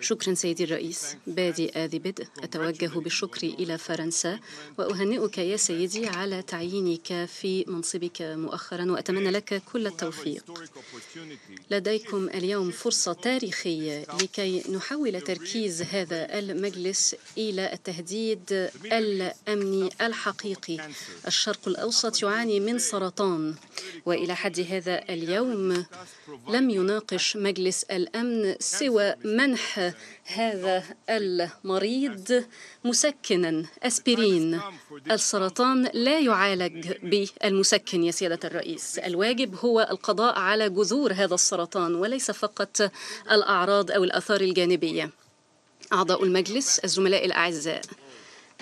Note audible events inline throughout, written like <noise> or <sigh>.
شكرا سيدي الرئيس بادئ ذي بدء أتوجه بالشكر إلى فرنسا وأهنئك يا سيدي على تعيينك في منصبك مؤخرا وأتمنى لك كل التوفيق لديكم اليوم فرصة تاريخية لكي نحول تركيز هذا المجلس إلى التهديد الأمني الحقيقي الشرق الأوسط يعاني من سرطان والى حد هذا اليوم لم يناقش مجلس الامن سوى منح هذا المريض مسكنا اسبرين السرطان لا يعالج بالمسكن يا سياده الرئيس الواجب هو القضاء على جذور هذا السرطان وليس فقط الاعراض او الاثار الجانبيه اعضاء المجلس الزملاء الاعزاء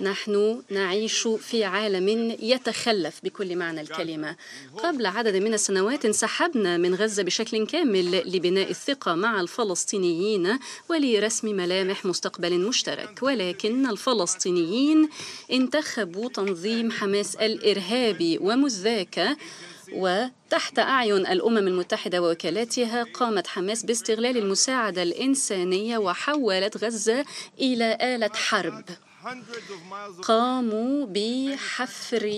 نحن نعيش في عالم يتخلف بكل معنى الكلمة قبل عدد من السنوات انسحبنا من غزة بشكل كامل لبناء الثقة مع الفلسطينيين ولرسم ملامح مستقبل مشترك ولكن الفلسطينيين انتخبوا تنظيم حماس الإرهابي ومزاكة وتحت أعين الأمم المتحدة ووكالاتها قامت حماس باستغلال المساعدة الإنسانية وحولت غزة إلى آلة حرب قاموا بحفر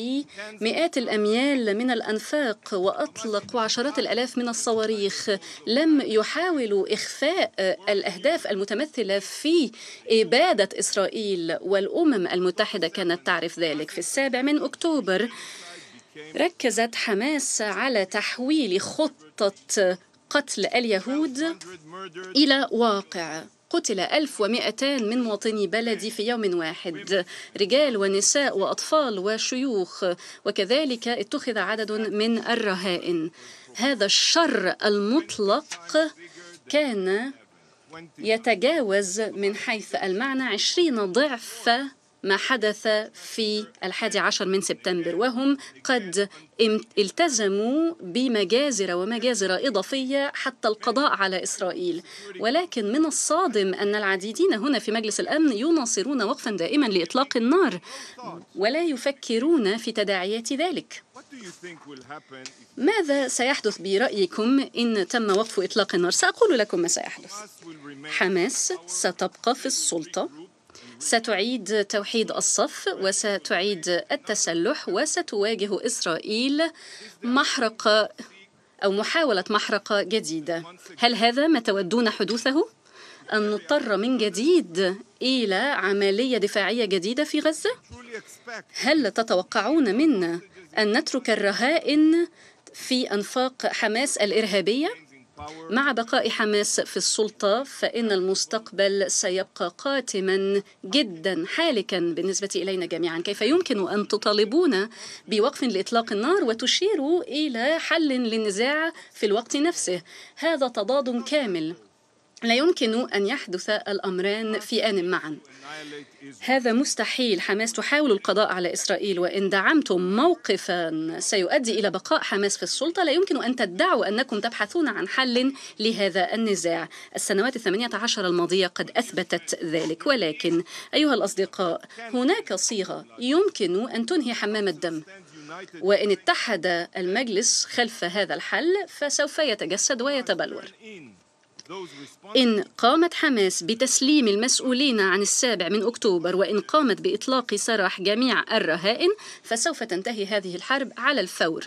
مئات الأميال من الأنفاق وأطلقوا عشرات الألاف من الصواريخ لم يحاولوا إخفاء الأهداف المتمثلة في إبادة إسرائيل والأمم المتحدة كانت تعرف ذلك في السابع من أكتوبر ركزت حماس على تحويل خطة قتل اليهود إلى واقع قتل 1200 من مواطني بلدي في يوم واحد رجال ونساء وأطفال وشيوخ وكذلك اتخذ عدد من الرهائن هذا الشر المطلق كان يتجاوز من حيث المعنى عشرين ضعف ما حدث في الحادي عشر من سبتمبر وهم قد التزموا بمجازر ومجازر إضافية حتى القضاء على إسرائيل ولكن من الصادم أن العديدين هنا في مجلس الأمن يناصرون وقفا دائما لإطلاق النار ولا يفكرون في تداعيات ذلك ماذا سيحدث برأيكم إن تم وقف إطلاق النار؟ سأقول لكم ما سيحدث حماس ستبقى في السلطة ستعيد توحيد الصف وستعيد التسلح وستواجه إسرائيل محرقة أو محاولة محرقة جديدة هل هذا ما تودون حدوثه؟ أن نضطر من جديد إلى عملية دفاعية جديدة في غزة؟ هل تتوقعون منا أن نترك الرهائن في أنفاق حماس الإرهابية؟ مع بقاء حماس في السلطة فإن المستقبل سيبقى قاتما جدا حالكا بالنسبة إلينا جميعا كيف يمكن أن تطالبون بوقف لإطلاق النار وتشيروا إلى حل للنزاع في الوقت نفسه هذا تضاد كامل لا يمكن أن يحدث الأمران في آن معا هذا مستحيل حماس تحاول القضاء على إسرائيل وإن دعمتم موقفا سيؤدي إلى بقاء حماس في السلطة لا يمكن أن تدعوا أنكم تبحثون عن حل لهذا النزاع السنوات الثمانية عشر الماضية قد أثبتت ذلك ولكن أيها الأصدقاء هناك صيغة يمكن أن تنهي حمام الدم وإن اتحد المجلس خلف هذا الحل فسوف يتجسد ويتبلور إن قامت حماس بتسليم المسؤولين عن السابع من أكتوبر وإن قامت بإطلاق سراح جميع الرهائن فسوف تنتهي هذه الحرب على الفور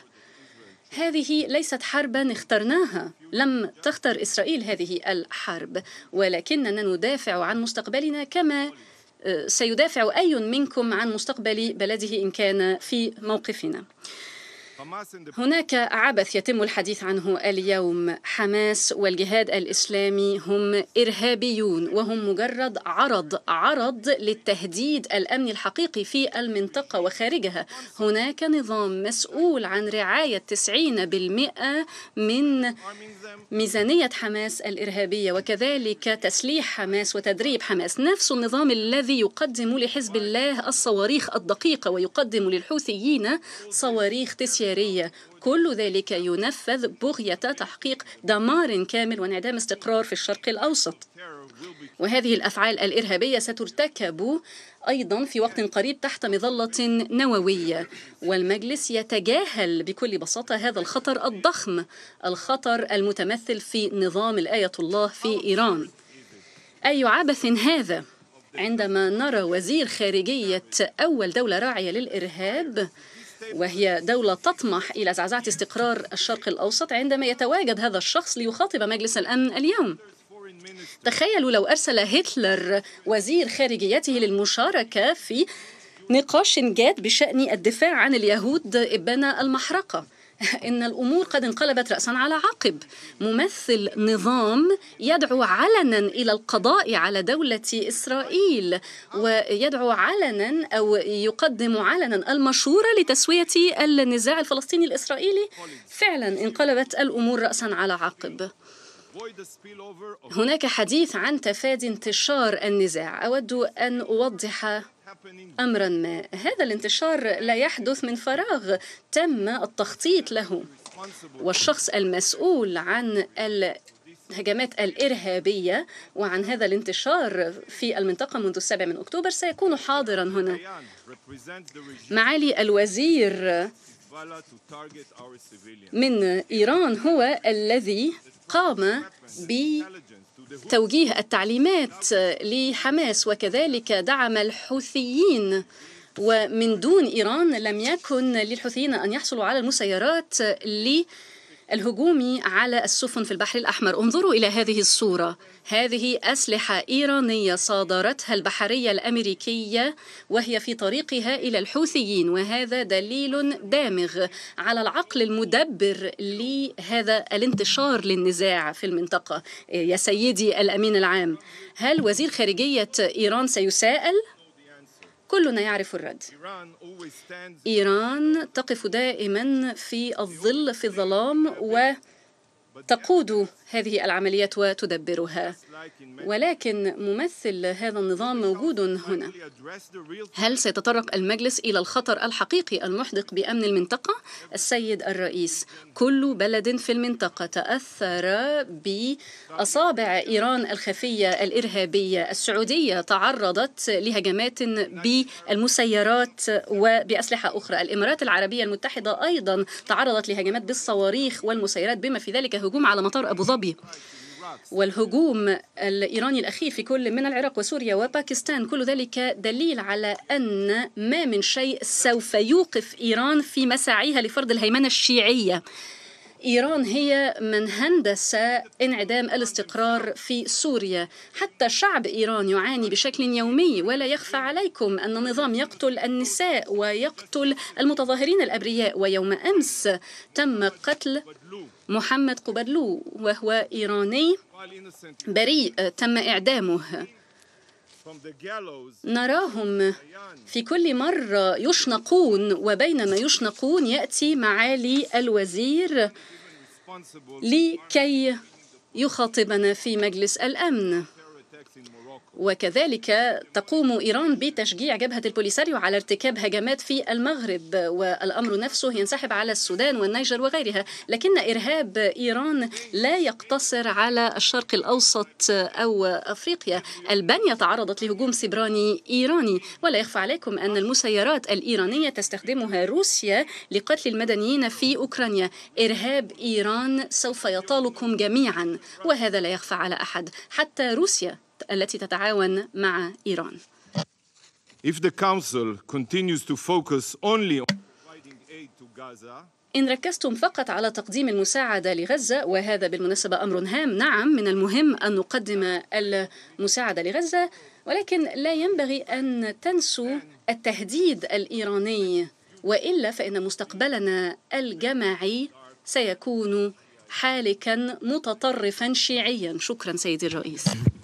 هذه ليست حربا اخترناها لم تختر إسرائيل هذه الحرب ولكننا ندافع عن مستقبلنا كما آه، سيدافع أي منكم عن مستقبل بلده إن كان في موقفنا هناك عبث يتم الحديث عنه اليوم حماس والجهاد الإسلامي هم إرهابيون وهم مجرد عرض عرض للتهديد الأمني الحقيقي في المنطقة وخارجها هناك نظام مسؤول عن رعاية 90% من ميزانية حماس الإرهابية وكذلك تسليح حماس وتدريب حماس نفس النظام الذي يقدم لحزب الله الصواريخ الدقيقة ويقدم للحوثيين صواريخ تسيا العسكرية كل ذلك ينفذ بغية تحقيق دمار كامل وانعدام استقرار في الشرق الأوسط وهذه الأفعال الإرهابية سترتكب أيضا في وقت قريب تحت مظلة نووية والمجلس يتجاهل بكل بساطة هذا الخطر الضخم الخطر المتمثل في نظام الآية الله في إيران أي عبث هذا عندما نرى وزير خارجية أول دولة راعية للإرهاب وهي دولة تطمح إلى زعزعة استقرار الشرق الأوسط عندما يتواجد هذا الشخص ليخاطب مجلس الأمن اليوم تخيلوا لو أرسل هتلر وزير خارجيته للمشاركة في نقاش جاد بشأن الدفاع عن اليهود إبان المحرقة <laughs> ان الامور قد انقلبت راسا على عقب ممثل نظام يدعو علنا الى القضاء على دوله اسرائيل ويدعو علنا او يقدم علنا المشوره لتسويه النزاع الفلسطيني الاسرائيلي فعلا انقلبت الامور راسا على عقب هناك حديث عن تفادي انتشار النزاع اود ان اوضح امرا ما هذا الانتشار لا يحدث من فراغ تم التخطيط له والشخص المسؤول عن الهجمات الإرهابية وعن هذا الانتشار في المنطقة منذ السابع من أكتوبر سيكون حاضرا هنا معالي الوزير من إيران هو الذي قام بتوجيه التعليمات لحماس وكذلك دعم الحوثيين ومن دون إيران لم يكن للحوثيين أن يحصلوا على المسيرات لحماس الهجوم على السفن في البحر الأحمر انظروا إلى هذه الصورة هذه أسلحة إيرانية صادرتها البحرية الأمريكية وهي في طريقها إلى الحوثيين وهذا دليل دامغ على العقل المدبر لهذا الانتشار للنزاع في المنطقة يا سيدي الأمين العام هل وزير خارجية إيران سيساءل؟ كلنا يعرف الرد إيران تقف دائما في الظل في الظلام وتقود هذه العمليات وتدبرها ولكن ممثل هذا النظام موجود هنا هل سيتطرق المجلس إلى الخطر الحقيقي المحدق بأمن المنطقة؟ السيد الرئيس كل بلد في المنطقة تأثر بأصابع إيران الخفية الإرهابية السعودية تعرضت لهجمات بالمسيرات وبأسلحة أخرى الإمارات العربية المتحدة أيضا تعرضت لهجمات بالصواريخ والمسيرات بما في ذلك هجوم على مطار أبو ظبي والهجوم الإيراني الأخير في كل من العراق وسوريا وباكستان كل ذلك دليل على أن ما من شيء سوف يوقف إيران في مساعيها لفرض الهيمنة الشيعية إيران هي من هندس انعدام الاستقرار في سوريا حتى شعب إيران يعاني بشكل يومي ولا يخفى عليكم أن النظام يقتل النساء ويقتل المتظاهرين الأبرياء ويوم أمس تم قتل محمد قبدلو وهو إيراني بريء تم إعدامه نراهم في كل مرة يشنقون وبينما يشنقون يأتي معالي الوزير لكي يخاطبنا في مجلس الأمن وكذلك تقوم إيران بتشجيع جبهة البوليساريو على ارتكاب هجمات في المغرب والأمر نفسه ينسحب على السودان والنيجر وغيرها لكن إرهاب إيران لا يقتصر على الشرق الأوسط أو أفريقيا ألبانيا تعرضت لهجوم سبراني إيراني ولا يخفى عليكم أن المسيرات الإيرانية تستخدمها روسيا لقتل المدنيين في أوكرانيا إرهاب إيران سوف يطالكم جميعا وهذا لا يخفى على أحد حتى روسيا التي تتعاون مع إيران. If the Council continues to focus only on providing aid to Gaza, إن ركزتم فقط على تقديم المساعدة لغزة وهذا بالمناسبة أمر هام نعم من المهم أن نقدم المساعدة لغزة ولكن لا ينبغي أن تنسوا التهديد الإيراني وإلا فإن مستقبلنا الجماعي سيكون حالكا متطرفا شيعيا شكرا سيدي الرئيس